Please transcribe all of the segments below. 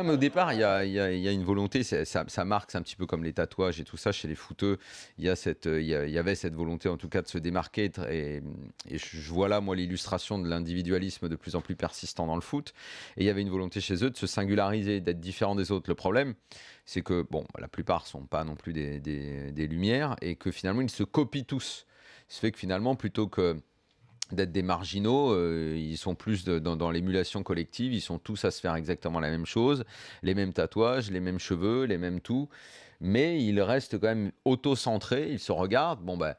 Ah, même au départ, il y a, une volonté, ça, marque, c'est un petit peu comme les tatouages et tout ça chez les footeux. Il y, euh, y, avait cette volonté en tout cas de se démarquer. Et, je vois là, moi, l'illustration de l'individualisme de plus en plus persistant dans le foot. Et il y avait une volonté chez eux de se singulariser, d'être différent des autres. Le problème, c'est que bon, bah, la plupart sont pas non plus des, des lumières et que finalement, ils se copient tous. Ce fait que finalement, plutôt que d'être des marginaux, euh, ils sont plus dans, l'émulation collective, ils sont tous à se faire exactement la même chose, les mêmes tatouages, les mêmes cheveux, les mêmes tout, mais ils restent quand même auto-centrés, ils se regardent, bon ben...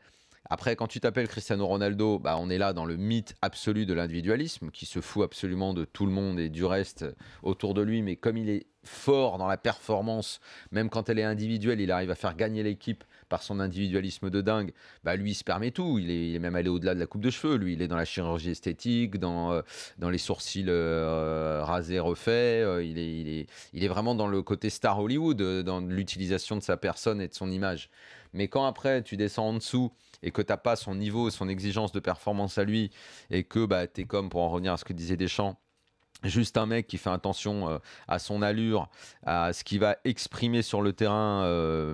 Après, quand tu t'appelles Cristiano Ronaldo, bah, on est là dans le mythe absolu de l'individualisme, qui se fout absolument de tout le monde et du reste autour de lui, mais comme il est fort dans la performance, même quand elle est individuelle, il arrive à faire gagner l'équipe par son individualisme de dingue, bah lui il se permet tout, il est, même allé au-delà de la coupe de cheveux, lui il est dans la chirurgie esthétique, dans, euh, les sourcils euh, rasés, refaits, euh, il est vraiment dans le côté star Hollywood, dans l'utilisation de sa personne et de son image. Mais quand après tu descends en dessous et que t'as pas son niveau, son exigence de performance à lui, et que bah, tu es comme, pour en revenir à ce que disait Deschamps, juste un mec qui fait attention euh, à son allure, à ce qu'il va exprimer sur le terrain. Euh,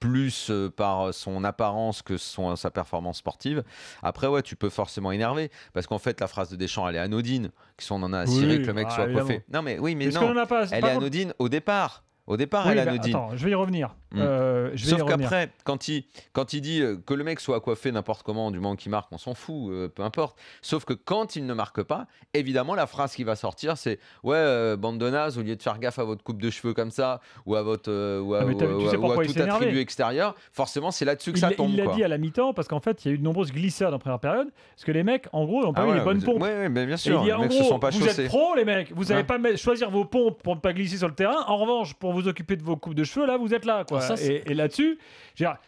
plus euh, par son apparence que son, sa performance sportive. Après, ouais, tu peux forcément énerver parce qu'en fait, la phrase de Deschamps, elle est anodine. on en a assuré que le mec ah, soit coiffé. Non, mais oui, mais non. elle est anodine au départ. Au départ, elle est bah, anodine. Attends, je vais y revenir. Mm. Euh, je Sauf qu'après, quand il, quand il dit euh, que le mec soit coiffé n'importe comment, du moment qu'il marque, on s'en fout, euh, peu importe. Sauf que quand il ne marque pas, évidemment, la phrase qui va sortir, c'est Ouais, bande de naze au lieu de faire gaffe à votre coupe de cheveux comme ça, ou à votre. ou à, ah, tout attribut extérieur, forcément, c'est là-dessus que ça tombe. Il l'a dit à la mi-temps, parce qu'en fait, il y a eu de nombreuses glissades en première période, parce que les mecs, en gros, n'ont pas ah eu les bonnes pompes. Ouais, mais bien sûr, les mecs se sont pas Vous êtes pro, les mecs, vous n'allez pas choisir vos pompes pour ne pas glisser sur le terrain. En revanche, pour vous occuper de vos coupes de cheveux, là, vous êtes là, quoi et, là-dessus, ça,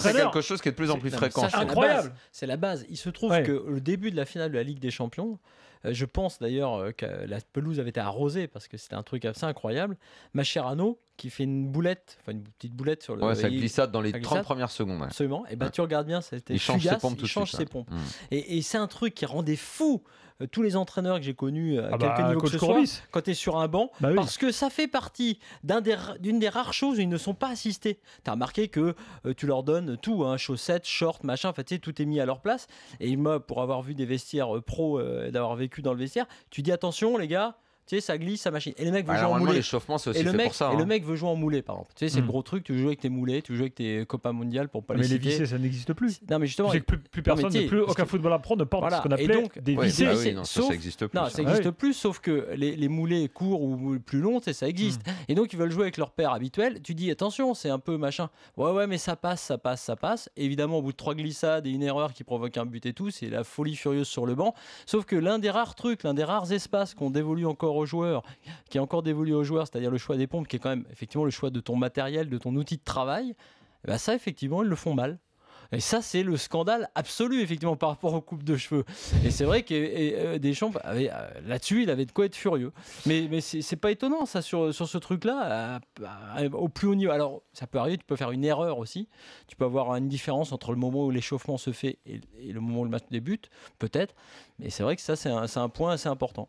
c'est quelque chose qui est de plus en plus fréquent. C'est incroyable. C'est la base. Il se trouve que le début de la finale de la Ligue des Champions, euh, je pense d'ailleurs euh, que la pelouse avait été arrosée parce que c'était un truc assez incroyable. Ma chère Anneau qui fait une boulette, enfin une petite boulette sur le. Ouais, ça glisse glissade dans les 30 premières secondes. Absolument. Et eh bah ben, tu regardes bien, c'était. Il change ses pompes. il change ses pompes. Mm. Et, c'est un truc qui rendait fou euh, tous les entraîneurs que j'ai connus à euh, ah bah, quand tu es sur un banc, bah parce que ça fait partie d'une des, rares choses où ils ne sont pas assistés. Tu as remarqué que euh, tu leur donnes tout, hein, chaussettes, shorts, machin, fait, tout est mis à leur place. Et moi, pour avoir vu des vestiaires pro, d'avoir vécu dans le vestiaire, tu dis attention les gars, ça glisse, sa machine. Et le mec veut bah, jouer en moulé. et le hein. mec, veut jouer en moulé, par exemple. Tu sais, c'est le mm. gros truc, tu joues avec tes moulets tu joues avec tes copains mondial pour pas ah, mais les Mais les vissés, ça n'existe plus. Non, mais justement. plus, personne, plus aucun footballeur pro ne porte ce qu'on appelait des vissés. Bah ça, n'existe plus. Non, ça n'existe ah plus, sauf que les, moulets moulés courts ou plus longs, ça existe. Mm. Et donc, ils veulent jouer avec leur père habituel. Tu dis, attention, c'est un peu machin. Ouais, ouais, mais ça passe, ça passe, ça passe. Évidemment, au bout de trois glissades et une erreur qui provoque un but et tout, c'est la folie furieuse sur le banc. Sauf que l'un des rares trucs, l'un des rares espaces qu'on dévolue encore joueurs, qui est encore dévolu aux joueurs, c'est-à-dire le choix des pompes, qui est quand même effectivement le choix de ton matériel, de ton outil de travail, bah ça, effectivement, ils le font mal. Et ça, c'est le scandale absolu, effectivement, par rapport aux coupes de cheveux. Et c'est vrai que des euh, Deschamps, euh, là-dessus, il avait de quoi être furieux. Mais, mais c'est pas étonnant, ça, sur, sur ce truc-là, au plus haut niveau. Alors, ça peut arriver, tu peux faire une erreur aussi. Tu peux avoir une différence entre le moment où l'échauffement se fait et, le moment où le match débute, peut-être. Mais c'est vrai que ça, c'est un point assez important.